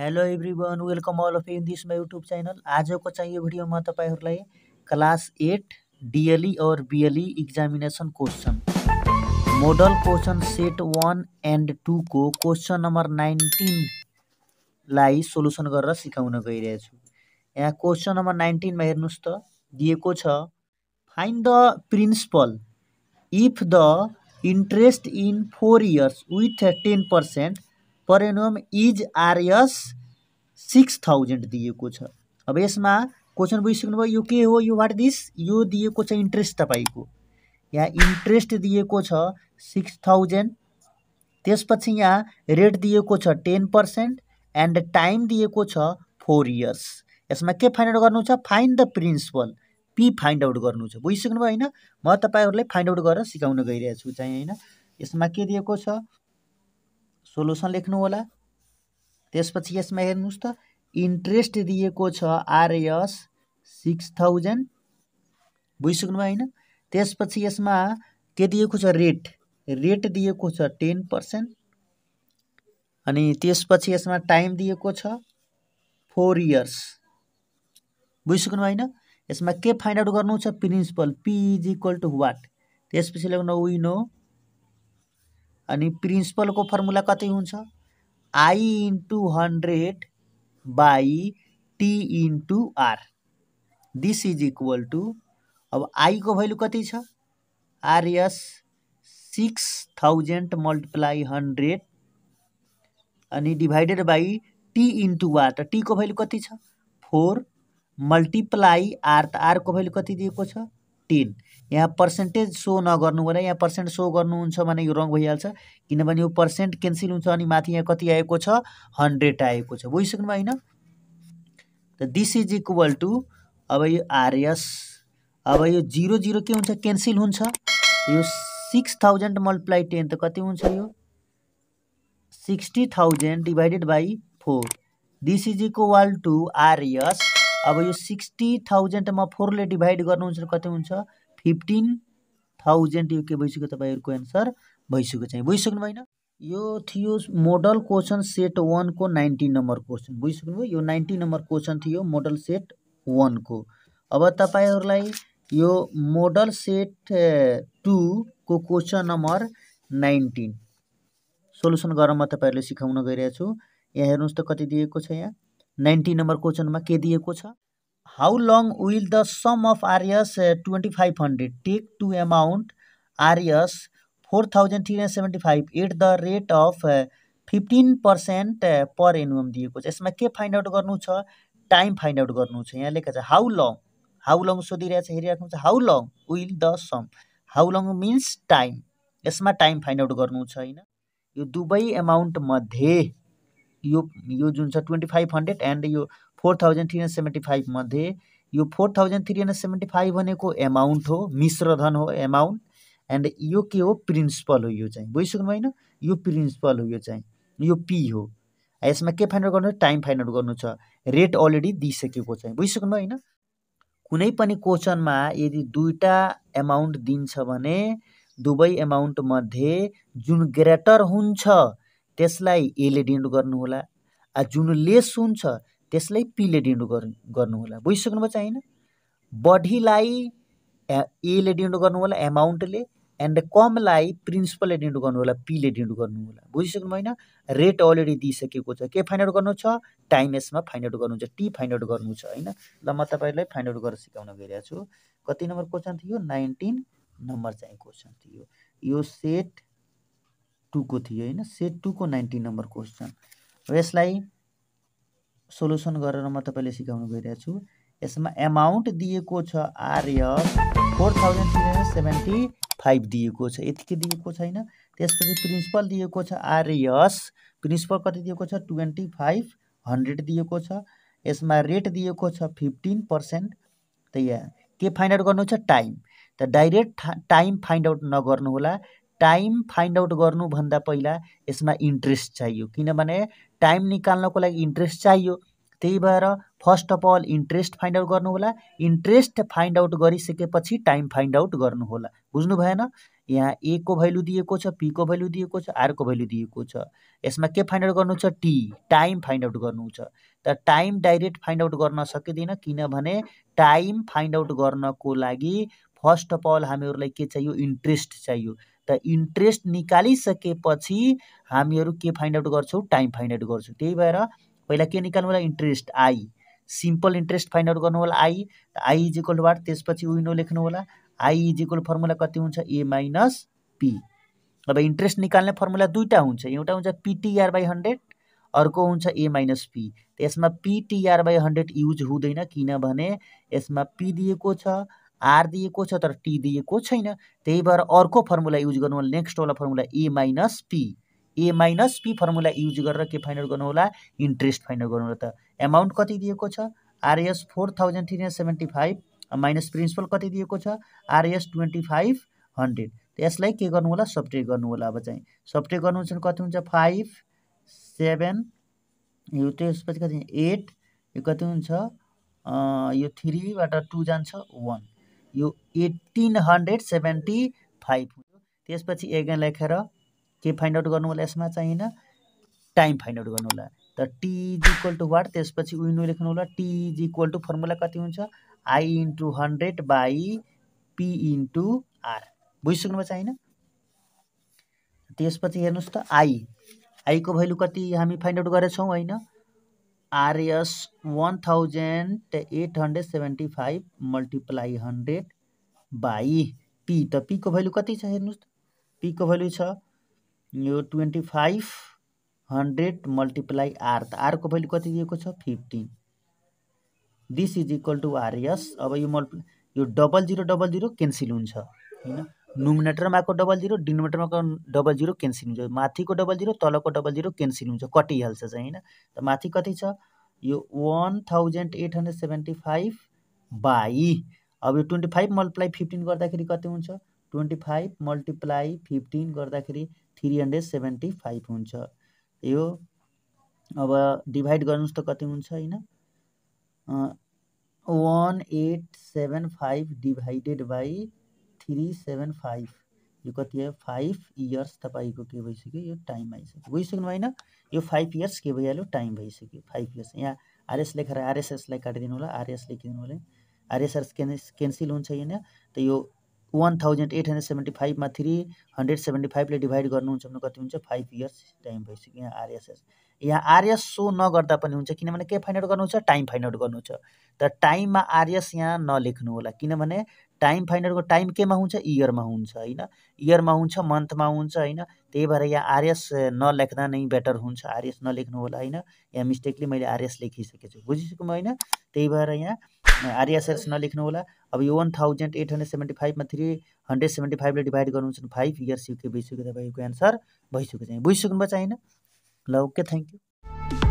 hello everyone welcome all of in this my YouTube channel आजको चाहिँ यो भिडियोमा तपाईँहरूलाई class eight DLE or BLE examination question model question set one and टूको question number नाइन्टिनलाई solution गरेर सिकाउन गइरहेछु यहाँ क्वेसन नम्बर नाइन्टिनमा हेर्नुहोस् त दिएको छ find the principal if the interest in four years with ten percent per annum is RS six thousand दिएको छ अब यसमा क्वेसन बुझिसक्नुभयो यो के हो यो वाट दिस यो दिएको छ इन्ट्रेस्ट तपाईँको यहाँ इन्ट्रेस्ट दिएको छ सिक्स थाउजन्ड त्यसपछि यहाँ रेट दिएको छ टेन पर्सेन्ट एन्ड टाइम दिएको छ फोर इयर्स यसमा के फाइन्ड आउट गर्नु छ find the principal P find out गर्नु छ बुझिसक्नुभयो होइन म तपाईँहरूलाई फाइन्ड आउट गरेर सिकाउन छु चाहिँ होइन यसमा के दिएको छ सोलुसन लेख्नु होला त्यसपछि यसमा हेर्नुहोस् त इन्ट्रेस्ट दिएको छ आरएस सिक्स थाउजन्ड बुझिसक्नुभयो होइन त्यसपछि यसमा के दिएको छ रेट रेट दिएको छ टेन पर्सेन्ट अनि त्यसपछि यसमा टाइम दिएको छ फोर इयर्स बुझिसक्नु होइन यसमा के फाइन्ड आउट गर्नु छ principal P is equal to what त्यसपछि लेख्नु नो अनि प्रिन्सिपलको फर्मुला कति हुन्छ I into hundred by T into R this is equal to अब आईको भेल्यु कति छ RS six thousand multiply hundred अनि divided by T into R त टीको भेल्यु कति छ फोर मल्टिप्लाई आर त आरको भेल्यु कति दिएको छ टेन यहाँ पर्सेन्टेज सो नगर्नु भने यहाँ पर्सेन्ट सो गर्नुहुन्छ भने यो रङ भइहाल्छ किनभने यो पर्सेन्ट क्यान्सिल हुन्छ अनि माथि यहाँ कति आएको छ हन्ड्रेड आएको छ भइसक्नु होइन त दिस इज इक्वल टु अब यो आरएस अब यो जिरो जिरो के हुन्छ क्यान्सिल हुन्छ यो सिक्स थाउजन्ड मल्टिप्लाई टेन त कति हुन्छ यो sixty thousand divided by four this is equal to RS अब यो सिक्सटी थाउजन्डमा फोरले डिभाइड गर्नुहुन्छ कति हुन्छ फिफ्टिन थाउजन्ड यो के भइसक्यो तपाईँहरूको एन्सर भइसक्यो चाहिँ बुझिसक्नु भएन यो थियो मोडल क्वेसन सेट वानको नाइन्टिन नम्बर क्वेसन भयो यो नाइन्टिन नम्बर क्वेसन थियो मोडल सेट वानको अब तपाईँहरूलाई यो मोडल सेट टूको क्वेसन नम्बर नाइन्टिन सोल्युसन गर्न म तपाईँहरूले सिकाउन गइरहेको छु यहाँ हेर्नुहोस् त कति दिएको छ यहाँ नाइन्टी नम्बर क्वेसनमा के दिएको छ how long will the sum of RS twenty five hundred take to amount RS four thousand three hundred seventy five at the rate of fifteen percent per annum दिएको छ यसमा के फाइन्ड आउट गर्नु छ time find out गर्नु छ यहाँ लेखेको छ हाउ लङ हाउ लङ सोधिरहेको छ हेरिरहेको छ how long will the sum how long means time यसमा टाइम फाइन्ड आउट गर्नु छ होइन यो दुवै एमाउन्ट मध्ये यो यो जुन छ ट्वेन्टी फाइभ हन्ड्रेड एन्ड यो four thousand three hundred seventy फाइभमध्ये यो four thousand three hundred seventy five भनेको एमाउन्ट हो मिश्र धन हो एमाउन्ट एन्ड यो के हो प्रिन्सिपल हो यो चाहिँ बुझिसक्नु होइन यो प्रिन्सिपल हो यो चाहिँ यो पी हो यसमा के फाइन्ड आउट गर्नु टाइम फाइन्ड आउट गर्नु छ रेट अलरेडी दिइसकेको चाहिँ बुझिसक्नु होइन कुनै पनि क्वेसनमा यदि दुईवटा एमाउन्ट दिन्छ भने दुवै एमाउन्टमध्ये जुन ग्रेटर हुन्छ त्यसलाई एले डिन्डु गर्नुहोला आ जुन लेस हुन्छ त्यसलाई पीले डिन्डु गर्नुहोला बुझिसक्नु भएको होइन बढीलाई एले डिन्डु गर्नुहोला एमाउन्टले एन्ड कमलाई प्रिन्सिपलले डिन्डु गर्नुहोला पीले डिन्डु गर्नुहोला बुझिसक्नु भएन रेट अलरेडी दिइसकेको छ के फाइन्ड आउट गर्नु छ टाइम एसमा फाइन्ड आउट गर्नुहुन्छ टी फाइन्ड आउट गर्नु छ होइन ल म तपाईँलाई फाइन्ड आउट गरेर सिकाउन गइरहेको छु कति नम्बर क्वेसन थियो नाइन्टिन नम्बर चाहिँ क्वेसन थियो यो सेट टूको थियो होइन सेट टूको नाइन्टी नम्बर क्वेसन र यसलाई सोल्युसन गरेर म तपाईँले सिकाउनु गइरहेको छु यसमा एमाउन्ट दिएको छ RS four thousand three hundred seventy five दिएको छ यतिकै दिएको छैन त्यसपछि प्रिन्सिपल दिएको छ आरएस प्रिन्सिपल कति दिएको छ ट्वेन्टी फाइभ हन्ड्रेड दिएको छ यसमा रेट दिएको छ फिफ्टिन पर्सेन्ट त यहाँ के फाइन्ड आउट गर्नु छ टाइम त डाइरेक्ट टाइम फाइन्ड आउट नगर्नुहोला टाइम फाइन्ड आउट गर्नुभन्दा पहिला यसमा इन्ट्रेस्ट चाहियो किनभने टाइम निकाल्नको लागि इन्ट्रेस्ट चाहियो त्यही भएर first of all interest find out गर्नुहोला इन्ट्रेस्ट फाइन्ड आउट गरिसकेपछि टाइम फाइन्ड आउट गर्नुहोला बुझ्नु भएन यहाँ ए को भ्यालु दिएको छ पीको भ्यालु दिएको छ आरको भ्यालु दिएको छ यसमा के फाइन्ड आउट गर्नु छ टी टाइम फाइन्ड आउट गर्नु छ त टाइम डाइरेक्ट फाइन्ड आउट गर्न सकिँदैन किनभने टाइम फाइन्ड आउट गर्नको लागि फर्स्ट अफ अल हामीहरूलाई के चाहियो इन्ट्रेस्ट चाहियो त इन्ट्रेस्ट निकालिसकेपछि हामीहरू के फाइन्ड आउट गर्छौँ टाइम फाइन्ड आउट गर्छौँ त्यही भएर पहिला के निकाल्नु होला interest I simple interest find out गर्नु होला I I is equal what त्यसपछि विनो लेख्नु होला आई इज फर्मुला कति हुन्छ ए माइनस पी अब इन्ट्रेस्ट निकाल्ने फर्मुला दुईवटा हुन्छ एउटा हुन्छ पिटिआर बाई हन्ड्रेड अर्को हुन्छ ए माइनस पी यसमा पिटिआर बाई हन्ड्रेड युज हुँदैन किनभने यसमा पी दिएको छ आर दिएको छ तर टी दिएको छैन त्यही भएर अर्को फर्मुला युज गर्नु होला नेक्स्टवाला formula A minus P A minus P formula use गरेर के फाइनल गर्नु होला इन्ट्रेस्ट फाइनल गर्नु होला त एमाउन्ट कति दिएको छ RS four thousand three hundred seventy five minus principal कति दिएको छ आरएस ट्वेन्टी फाइभ हन्ड्रेड यसलाई के गर्नु होला सब्ट्रेक गर्नु होला अब चाहिँ सब्ट्रेक गर्नु कति हुन्छ फाइभ सेभेन यो त्यसपछि कति एट यो कति हुन्छ यो थ्रीबाट टू जान्छ वान यो एट्टिन हन्ड्रेड सेभेन्टी फाइभ हुन्छ त्यसपछि एगेन लेखेर के फाइन्ड आउट गर्नु होला यसमा चाहिँ टाइम फाइन्ड आउट गर्नु होला त T is equal to what त्यसपछि विन्डो लेख्नु होला T is equal to formula कति हुन्छ I into hundred by P into R बुझिसक्नुभयो चाहिँ त्यसपछि हेर्नुहोस् त आई आईको भेल्यु कति हामी फाइन्ड आउट गरेछौँ होइन RS one thousand eight hundred seventy five multiply hundred by P त पीको भेल्यु कति छ हेर्नुहोस् पीको भेल्यु छ यो twenty five hundred multiply R त आरको भेल्यु कति दिएको छ fifteen this is equal to RS अब यो मल्टि यो double zero double zero cancel हुन्छ होइन आएको डबल जिरो डिनोमिनेटरमाको डबल जिरो क्यान्सिल हुन्छ माथिको डबल जिरो तलको डबल जिरो क्यान्सिल हुन्छ कटिहाल्छ चाहिँ होइन त माथि कति छ यो one thousand eight hundred seventy five by अब यो ट्वेन्टी फाइभ मल्टिप्लाई फिफ्टिन गर्दाखेरि कति हुन्छ ट्वेन्टी फाइभ मल्टिप्लाई फिफ्टिन गर्दाखेरि थ्री हन्ड्रेड सेभेन्टी फाइभ हुन्छ यो अब डिभाइड गर्नुहोस् त कति हुन्छ होइन one eight seven five divided by three seven five यो कति आयो फाइभ इयर्स तपाईँको के भइसक्यो यो टाइम आइसक्यो बुझिसक्नु भएन यो फाइभ इयर्स के भइहाल्यो टाइम भइसक्यो फाइभ इयर्स यहाँ आरएस लेखेर आरएसएसलाई काटिदिनु होला आरएस लेखिदिनु होला आरएसएस क्यान्स क्यान्सिल हुन्छ यहाँ त यो one thousand eight hundred seventy फाइभमा थ्री हन्ड्रेड सेभेन्टी फाइभले डिभाइड गर्नुहुन्छ भने कति हुन्छ फाइभ इयर्स टाइम भइसक्यो यहाँ आरएसएस यहाँ आरएस सो नगर्दा पनि हुन्छ किनभने के फाइन्ड आउट गर्नुहुन्छ टाइम फाइन्ड आउट गर्नुहुन्छ त टाइममा आरएस यहाँ नलेख्नु होला किनभने टाइम फाइन्ड आउटको टाइम केमा हुन्छ इयरमा हुन्छ होइन इयरमा हुन्छ मन्थमा हुन्छ होइन त्यही भएर यहाँ आरएस नलेख्दा नै बेटर हुन्छ आरएस नलेख्नु होला होइन यहाँ मिस्टेकली मैले आरएस लेखिसकेको छु बुझिसक्यो होइन त्यही भएर यहाँ आरएसएस नलेख्नु होला अब यो one thousand eight hundred seventy फाइभमा थ्री हन्ड्रेड सेभेन्टी फाइभले डिभाइड गर्नुहुन्छ फाइभ इयर्स युके भइसक्यो तपाईँको एन्सर भइसक्यो चाहिँ बुझिसक्नुभयो चाहिँ होइन लव के थैंक यू